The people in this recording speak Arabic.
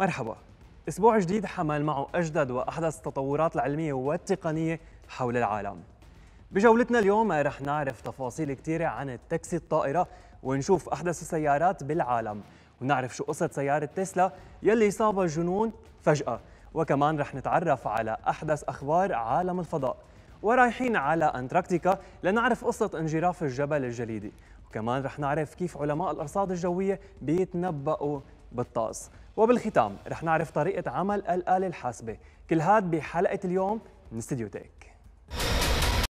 مرحبا أسبوع جديد حمل معه أجدد وأحدث التطورات العلمية والتقنية حول العالم بجولتنا اليوم رح نعرف تفاصيل كثيرة عن التاكسي الطائرة ونشوف أحدث السيارات بالعالم ونعرف شو قصة سيارة تسلا يلي صابها الجنون فجأة وكمان رح نتعرف على أحدث أخبار عالم الفضاء ورايحين على أنتاركتيكا لنعرف قصة انجراف الجبل الجليدي وكمان رح نعرف كيف علماء الأرصاد الجوية بيتنبأوا بالطقس وبالختام رح نعرف طريقة عمل الآلة الحاسبة كل هاد بحلقة اليوم من استديو تيك